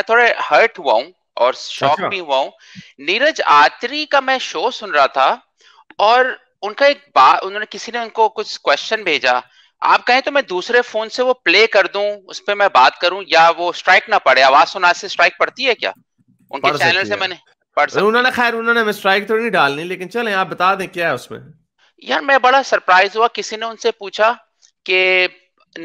मैं थोड़े हर्ट हुआ हूं और शॉक अच्छा। भी हुआ हूं नीरज आत्री का मैं शो सुन रहा था और उनका एक बात उन्होंने किसी ने उनको कुछ क्वेश्चन भेजा आप कहें तो मैं दूसरे फोन से वो प्ले कर दूं उस पर मैं बात करूं या वो स्ट्राइक ना पड़े आवाज सुना से स्ट्राइक पड़ती है क्या उनके चैनल से मैंने पढ़ उन्होंने खैर उन्होंने मैं स्ट्राइक तो नहीं डालनी लेकिन चले आप बता दें क्या है उसमें यार मैं बड़ा सरप्राइज हुआ किसी ने उनसे पूछा कि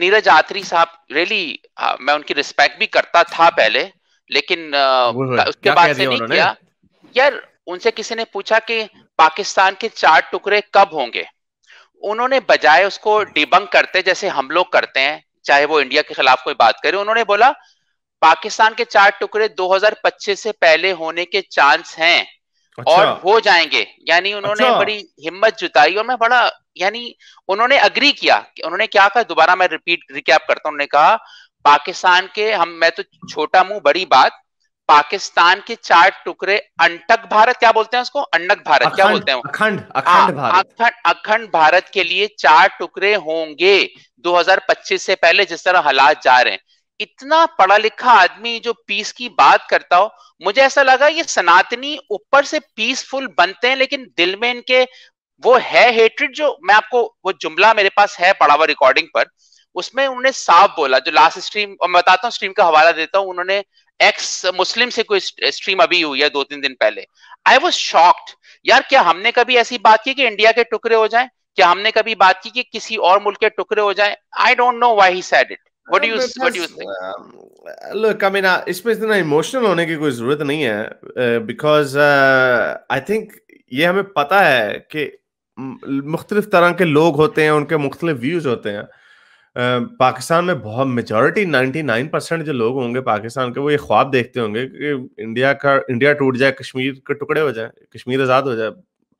नीरज आत्री साहब रियली really, हाँ, मैं उनकी रिस्पेक्ट भी करता था पहले लेकिन तो उसके बाद से नहीं किया यार उनसे किसी ने पूछा कि पाकिस्तान के चार टुकड़े कब होंगे उन्होंने बजाय उसको डिबंक करते जैसे हम लोग करते हैं चाहे वो इंडिया के खिलाफ कोई बात करे उन्होंने बोला पाकिस्तान के चार टुकड़े 2025 से पहले होने के चांस हैं अच्छा। और हो जाएंगे यानी उन्होंने अच्छा। बड़ी हिम्मत जुटाई और मैं बड़ा यानी उन्होंने अग्री किया कि उन्होंने क्या कहा दोबारा मैं रिपीट रिकैप करता हूं उन्होंने कहा पाकिस्तान के हम मैं तो छोटा मुंह बड़ी बात पाकिस्तान के चार टुकड़े अंटक भारत क्या बोलते हैं उसको अंडक भारत अखंड, क्या बोलते हैं अखंड हाँ, अखंड भारत अखंड अखंड भारत के लिए चार टुकड़े होंगे 2025 से पहले जिस तरह हालात जा रहे हैं इतना पढ़ा लिखा आदमी जो पीस की बात करता हो मुझे ऐसा लगा ये सनातनी ऊपर से पीसफुल बनते हैं लेकिन दिल में इनके वो है हेट्रिड जो मैं आपको वो जुमला मेरे पास है पड़ा हुआ रिकॉर्डिंग पर उसमें उन्होंने साफ बोला जो लास्ट स्ट्रीम और मैं बताता हूँ स्ट्रीम का हवाला देता हूँ उन्होंने एक्स मुस्लिम से कोई स्ट्रीम अभी हुई है दो तीन दिन पहले आई वॉज शॉक्ड यार क्या हमने कभी ऐसी बात की कि इंडिया के टुकड़े हो जाए क्या हमने कभी बात की कि किसी और मुल्क के टुकड़े हो जाए I don't know why he said it इसमें इमोशनल होने की कोई जरूरत नहीं है बिकॉज आई थिंक ये हमें पता है कि मुख्तलिफ तरह के लोग होते हैं उनके मुख्तलिफ व्यूज होते हैं पाकिस्तान में बहुत मेजोरिटी 99 परसेंट जो लोग होंगे पाकिस्तान के वो ये ख्वाब देखते होंगे कि इंडिया का इंडिया टूट जाए कश्मीर के टुकड़े हो जाए कश्मीर आज़ाद हो जाए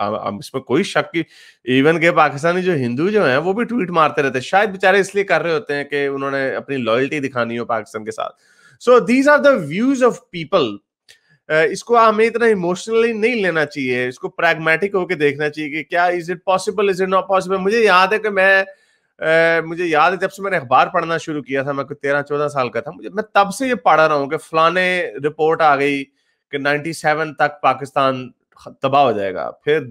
अब इसमें कोई शक की इवन के पाकिस्तानी जो हिंदू जो हैं वो भी ट्वीट मारते रहते हैं शायद बेचारे इसलिए कर रहे होते हैं कि उन्होंने अपनी लॉयल्टी दिखानी हो पाकिस्तान के साथ so these are the views of people इसको हमें इतना इमोशनली नहीं लेना चाहिए इसको प्रैग्मेटिक होकर देखना चाहिए कि क्या is it possible is it not possible मुझे याद है कि मैं ए, मुझे याद है जब से मैंने अखबार पढ़ना शुरू किया था मैं तेरह चौदह साल का था मुझे मैं तब से ये पढ़ा रहा हूँ कि फलाने रिपोर्ट आ गई कि 97 तक पाकिस्तान तबाह हो जाएगा फिर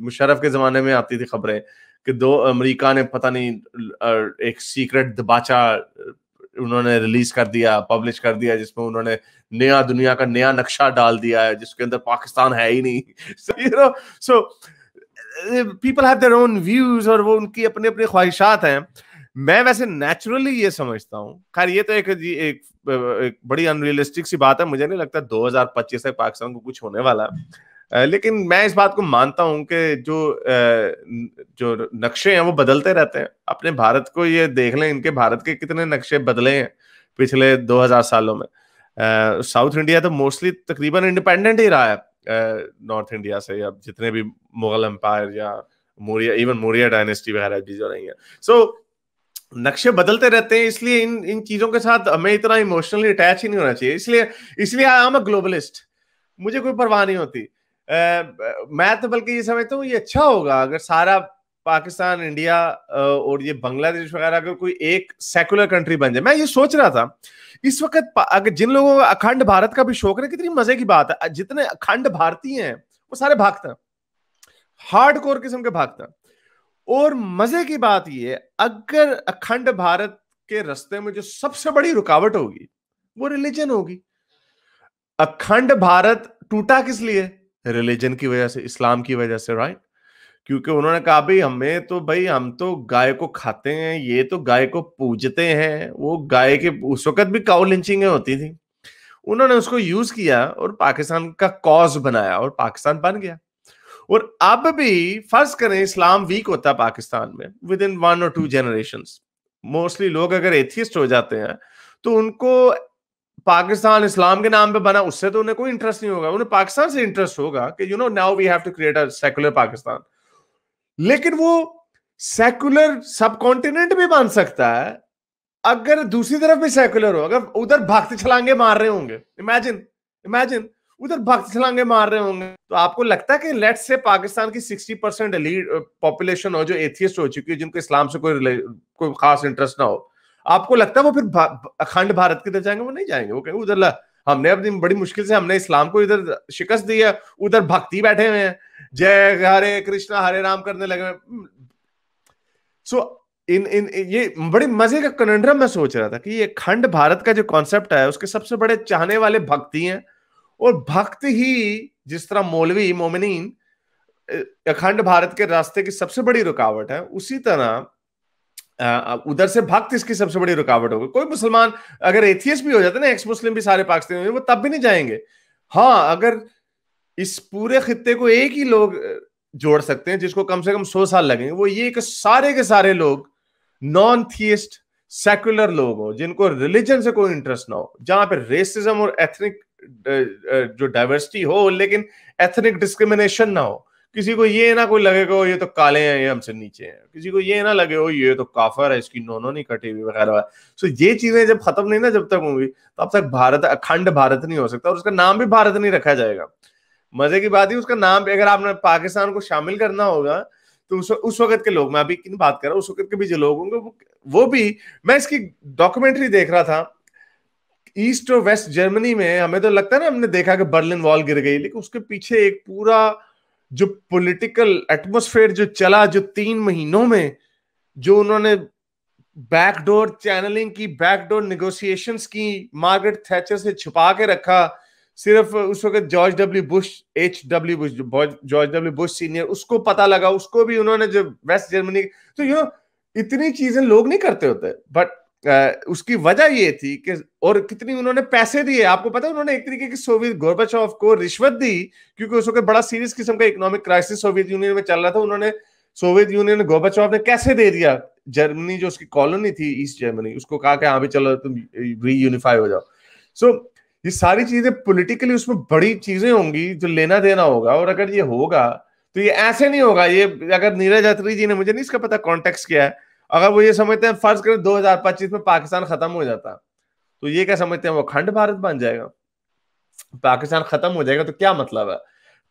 मुशरफ के जमाने में आती थी खबरें कि दो अमेरिका ने पता नहीं एक सीक्रेट दबाचा उन्होंने रिलीज कर दिया पब्लिश कर दिया जिसमें उन्होंने नया दुनिया का नया नक्शा डाल दिया है जिसके अंदर पाकिस्तान है ही नहीं so so, you know, so, people have their own views और वो उनकी अपने अपने ख्वाहिशात हैं मैं वैसे नेचुरली ये समझता हूँ खैर ये तो एक, एक एक बड़ी अनरियलिस्टिक सी बात है मुझे नहीं लगता 2025 तक पाकिस्तान को कुछ होने वाला है लेकिन मैं इस बात को मानता हूं कि जो जो नक्शे हैं वो बदलते रहते हैं अपने भारत को ये देख लें इनके भारत के कितने नक्शे बदले हैं पिछले 2000 सालों में साउथ इंडिया तो मोस्टली तकरीबन इंडिपेंडेंट ही रहा है नॉर्थ इंडिया से या जितने भी मुगल एम्पायर या मोरिया इवन मोरिया डायनेस्टी वगैरह भी जो रही है सो so, नक्शे बदलते रहते हैं इसलिए इन इन चीजों के साथ हमें इतना इमोशनली अटैच ही नहीं होना चाहिए इसलिए इसलिए आई एम अ ग्लोबलिस्ट मुझे कोई परवाह नहीं होती आ, मैं तो बल्कि ये समझता हूँ ये अच्छा होगा अगर सारा पाकिस्तान इंडिया और ये बांग्लादेश वगैरह अगर कोई एक सेकुलर कंट्री बन जाए मैं ये सोच रहा था इस वक्त अगर जिन लोगों का अखंड भारत का भी शौक है कितनी मजे की बात है जितने अखंड भारतीय हैं वो सारे भागते हैं हार्ड कोर किस्म के भागते हैं और मजे की बात ये अगर अखंड भारत के रस्ते में जो सबसे बड़ी रुकावट होगी वो रिलीजन होगी अखंड भारत टूटा किस लिए रिलीजन की वजह से इस्लाम की वजह से राइट क्योंकि उन्होंने कहा भाई हमें तो भाई हम तो गाय को खाते हैं ये तो गाय को पूजते हैं वो गाय के उस वक्त भी काउ लिंचिंगें होती थी उन्होंने उसको यूज किया और पाकिस्तान का कॉज बनाया और पाकिस्तान बन गया और अब भी फर्ज करें इस्लाम वीक होता पाकिस्तान में विद इन वन और टू जनरेशन मोस्टली लोग अगर एथियस्ट हो जाते हैं तो उनको पाकिस्तान इस्लाम के नाम पे बना उससे तो उन्हें कोई इंटरेस्ट नहीं होगा उन्हें पाकिस्तान से इंटरेस्ट होगा कि you know now we have to create a secular Pakistan लेकिन वो सेकुलर सब कॉन्टिनेंट भी मान सकता है अगर दूसरी तरफ भी सेकुलर हो अगर उधर भक्त छलांगे मार रहे होंगे इमेजिन इमेजिन उधर भक्त छलांगे मार रहे होंगे तो आपको लगता है कि लेट से पाकिस्तान की 60 परसेंट पॉपुलेशन हो जो एथियस्ट हो चुकी है जिनको इस्लाम से कोई कोई खास इंटरेस्ट ना हो आपको लगता है वो फिर भा, अखंड भारत की तरफ जाएंगे वो नहीं जाएंगे वो कहेंगे उधर हमने अपनी बड़ी मुश्किल से हमने इस्लाम को इधर शिकस्त दी है उधर भक्ति बैठे हुए हैं जय हरे कृष्ण हरे राम करने लगे सो हम्म। so, इन इन ये बड़े मजे का कनंड्रम मैं सोच रहा था कि ये खंड भारत का जो कॉन्सेप्ट है उसके सबसे बड़े चाहने वाले भक्ति हैं और भक्त ही जिस तरह मौलवी मोमिनीन अखंड भारत के रास्ते की सबसे बड़ी रुकावट है उसी तरह उधर से भक्त इसकी सबसे बड़ी रुकावट होगी कोई मुसलमान अगर एथियस भी हो जाते ना एक्स मुस्लिम भी सारे पाकिस्तानी वो तब भी नहीं जाएंगे हाँ अगर इस पूरे खत्ते को एक ही लोग जोड़ सकते हैं जिसको कम से कम सौ साल लगेंगे वो ये कि सारे के सारे लोग नॉन थियस्ट सेकुलर लोग हो जिनको रिलीजन से कोई इंटरेस्ट ना हो जहां पर रेसिज्म और एथनिक जो डाइवर्सिटी हो लेकिन एथनिक डिस्क्रिमिनेशन ना हो किसी को ये ना कोई लगे को ये तो काले हैं ये हमसे नीचे हैं किसी को ये ना लगे हो ये तो काफर है इसकी नोनो नहीं कटी हुई वगैरह सो ये चीजें जब खत्म नहीं ना जब तक होंगी तब तक भारत अखंड भारत नहीं हो सकता और उसका नाम भी भारत नहीं रखा जाएगा मजे की बात है उसका नाम भी अगर आपने पाकिस्तान को शामिल करना होगा तो उस, उस वक्त के लोग मैं अभी की बात कर रहा हूँ उस वक्त के भी जो लोग होंगे वो, वो भी मैं इसकी डॉक्यूमेंट्री देख रहा था ईस्ट और वेस्ट जर्मनी में हमें तो लगता है ना हमने देखा कि बर्लिन वॉल गिर गई लेकिन उसके पीछे एक पूरा जो पॉलिटिकल एटमोसफेयर जो चला जो तीन महीनों में जो उन्होंने बैकडोर चैनलिंग की बैकडोर निगोसिएशन की मार्गरेट थैचर से छुपा के रखा सिर्फ उस वक्त George W Bush H W Bush George W Bush senior उसको पता लगा उसको भी उन्होंने जो वेस्ट जर्मनी तो यू नो इतनी चीजें लोग नहीं करते होते बट uh, उसकी वजह ये थी कि और कितनी उन्होंने पैसे दिए आपको पता है उन्होंने एक तरीके की सोवियत गोरबाचौफ को रिश्वत दी क्योंकि उस वक्त बड़ा सीरियस किस्म का इकोनॉमिक क्राइसिस सोवियत यूनियन में चल रहा था उन्होंने सोवियत यूनियन गोरबाचौफ ने कैसे दे दिया जर्मनी जो उसकी कॉलोनी थी ईस्ट जर्मनी उसको कहा कि हाँ भी चलो तुम यूनिफाई हो जाओ सो so, ये सारी चीजें पॉलिटिकली उसमें बड़ी चीजें होंगी जो लेना देना होगा और अगर ये होगा तो ये ऐसे नहीं होगा ये अगर नीरज अत्री जी ने मुझे नहीं इसका पता कॉन्टेक्ट किया है अगर वो ये समझते हैं फर्ज करें दो में पाकिस्तान खत्म हो जाता तो ये क्या समझते हैं वो अखंड भारत बन जाएगा पाकिस्तान खत्म हो जाएगा तो क्या मतलब है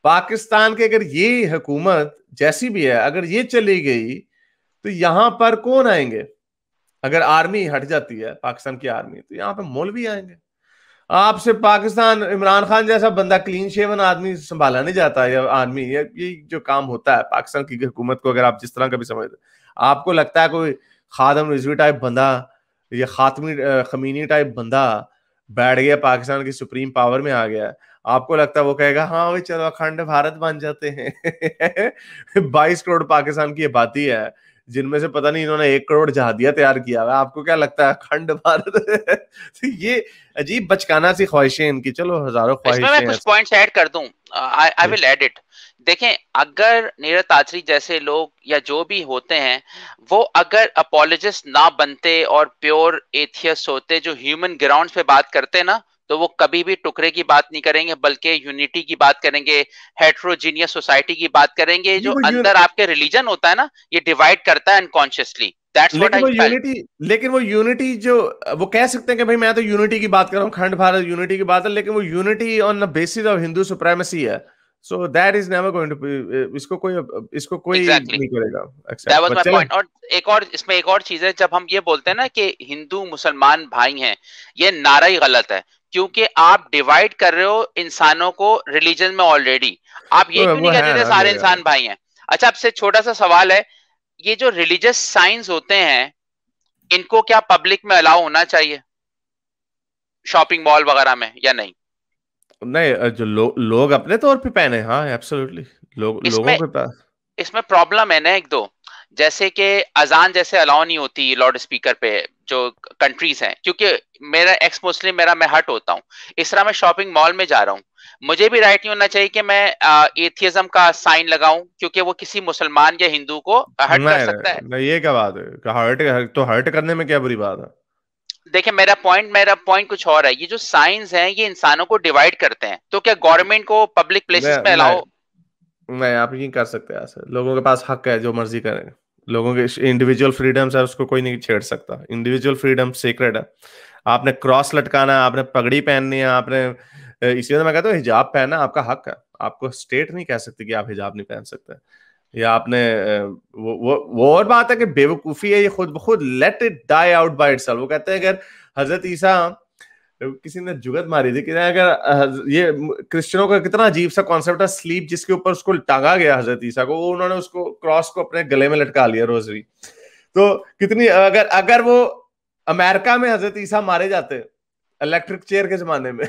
पाकिस्तान के अगर ये हुकूमत जैसी भी है अगर ये चली गई तो यहां पर कौन आएंगे अगर आर्मी हट जाती है पाकिस्तान की आर्मी तो यहाँ मोल मौलवी आएंगे आपसे पाकिस्तान इमरान खान जैसा बंदा क्लीन शेवन आदमी संभाला नहीं जाता या आदमी या ये जो काम होता है पाकिस्तान की हुकूमत को अगर आप जिस तरह का भी समझते आपको लगता है कोई खादम रिजवी टाइप बंदा या खातमी खमीनी टाइप बंदा बैठ गया पाकिस्तान की सुप्रीम पावर में आ गया आपको लगता है वो कहेगा हाँ भाई चलो अखंड भारत बन जाते हैं बाईस करोड़ पाकिस्तान की आबादी है जिनमें से पता नहीं इन्होंने एक करोड़ जहादिया तैयार किया हुआ आपको क्या लगता है अखंड भारत तो ये अजीब बचकाना सी ख्वाहिशें इनकी चलो हजारों ख्वाहिशें मैं कुछ पॉइंट्स ऐड कर दूं आई विल ऐड देखें अगर नीरज ताजरी जैसे लोग या जो भी होते हैं वो अगर अपोलोजिस्ट ना बनते और प्योर एथियस होते जो ह्यूमन ग्राउंड पे बात करते ना तो वो कभी भी टुकड़े की बात नहीं करेंगे बल्कि यूनिटी की बात करेंगे हेट्रोजीनियस सोसाइटी की बात करेंगे जो अंदर आपके रिलीजन होता है ना ये डिवाइड करता है अनकॉन्शियसली लेकिन वो यूनिटी लेकिन वो यूनिटी जो वो कह सकते हैं कि भाई मैं तो यूनिटी की बात कर रहा हूँ खंड भारत यूनिटी की बात है लेकिन वो unity on the basis of Hindu supremacy है so that is never going to इसको कोई इसको कोई exactly. नहीं करेगा दैट वाज माय पॉइंट और एक और इसमें एक और चीज है जब हम ये बोलते हैं ना कि हिंदू मुसलमान भाई हैं ये नारा ही गलत है क्योंकि आप डिवाइड कर रहे हो इंसानों को रिलीजन में ऑलरेडी आप ये क्यों नहीं कहते थे सारे इंसान भाई हैं अच्छा आपसे छोटा सा सवाल है ये जो रिलीजियस साइंस होते हैं इनको क्या पब्लिक में अलाउ होना चाहिए शॉपिंग मॉल वगैरह में या नहीं नहीं जो लो, लोग अपने तौर पे पहने हाँ एब्सोल्युटली लोग लोगों के पास इसमें प्रॉब्लम है ना एक दो जैसे कि अजान जैसे अलाउ नहीं होती लाउड स्पीकर पे जो कंट्रीज हैं क्योंकि मेरा एक्स मुस्लिम मेरा मैं हट होता हूँ इस तरह मैं शॉपिंग मॉल में जा रहा हूँ मुझे भी राइट नहीं होना चाहिए कि मैं एथियजम का साइन लगाऊं क्योंकि वो किसी मुसलमान या हिंदू को हर्ट कर सकता है ये क्या बात है हर्ट तो हर्ट करने में क्या बुरी बात है देखिए मेरा पॉइंट मेरा पॉइंट कुछ और है ये जो साइंस हैं ये इंसानों को डिवाइड करते हैं तो क्या गवर्नमेंट को पब्लिक प्लेसेस में अलाउ नहीं आप यही कर सकते हैं सर लोगों के पास हक है जो मर्जी करें लोगों के इंडिविजुअल फ्रीडम्स है उसको कोई नहीं छेड़ सकता इंडिविजुअल फ्रीडम सीक्रेट है आपने क्रॉस लटकाना है आपने पगड़ी पहननी है आपने इसी वजह मैं कहता हूँ हिजाब पहनना आपका हक है आपको स्टेट नहीं कह सकती कि आप हिजाब नहीं पहन सकते या आपने वो वो वो और बात है कि बेवकूफ़ी है ये खुद खुद let it die out by it वो कहते हैं अगर हजरत ईसा तो किसी ने जुगत मारी थी कि अगर ये क्रिश्चियनों का कितना अजीब सा कॉन्सेप्ट है स्लीप जिसके ऊपर उसको टांगा गया हजरत ईसा को वो उन्होंने उसको क्रॉस को अपने गले में लटका लिया रोजरी तो कितनी अगर अगर वो अमेरिका में हजरत ईसा मारे जाते इलेक्ट्रिक चेयर के जमाने में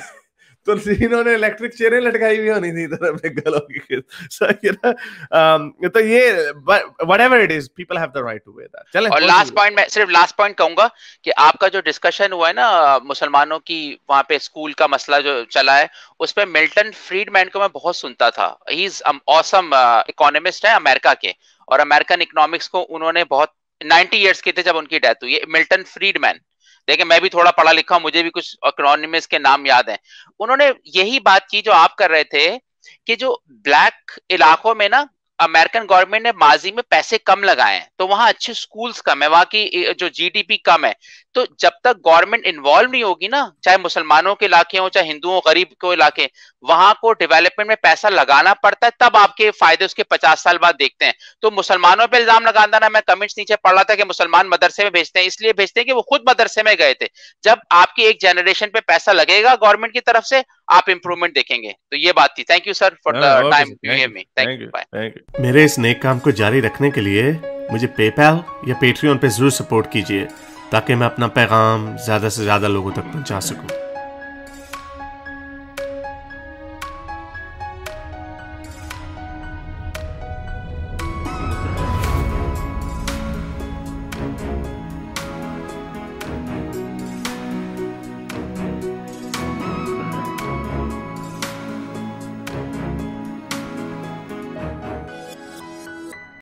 तो इन्होंने इलेक्ट्रिक चेयरें लटकाई भी होनी थी इधर अपने गलों की um, तो ये whatever it is people have the right to wear that चलें और लास्ट पॉइंट मैं सिर्फ लास्ट पॉइंट कहूंगा कि आपका जो डिस्कशन हुआ है ना मुसलमानों की वहां पे स्कूल का मसला जो चला है उस पे मिल्टन फ्रीडमैन को मैं बहुत सुनता था ही इज ऑसम इकोनॉमिस्ट है अमेरिका के और अमेरिकन इकोनॉमिक्स को उन्होंने बहुत 90 इयर्स के थे जब उनकी डेथ हुई मिल्टन फ्रीडमैन देखिए मैं भी थोड़ा पढ़ा लिखा मुझे भी कुछ इकोनॉमिक्स के नाम याद हैं उन्होंने यही बात की जो आप कर रहे थे कि जो ब्लैक इलाकों में ना अमेरिकन गवर्नमेंट ने माजी में पैसे कम लगाए हैं तो वहां अच्छे स्कूल्स कम है वहां की जो जीडीपी कम है तो जब तक गवर्नमेंट इन्वॉल्व नहीं होगी ना चाहे मुसलमानों के इलाके हो चाहे हिंदुओं गरीब के इलाके वहां को डेवलपमेंट में पैसा लगाना पड़ता है तब आपके फायदे उसके पचास साल बाद देखते हैं तो मुसलमानों पर इल्जाम लगा ना मैं कमेंट्स नीचे पढ़ रहा था कि मुसलमान मदरसे में भेजते हैं इसलिए भेजते हैं कि वो खुद मदरसे में गए थे जब आपके एक जनरेशन पे पैसा लगेगा गवर्नमेंट की तरफ से आप इम्प्रूवमेंट देखेंगे तो ये बात थी thank you sir for the time you me thank you bye मेरे इस नेक काम को जारी रखने के लिए मुझे पेपैल या पेट्रियन पे जरूर सपोर्ट कीजिए ताकि मैं अपना पैगाम ज़्यादा से ज़्यादा लोगों तक पहुंचा सकूं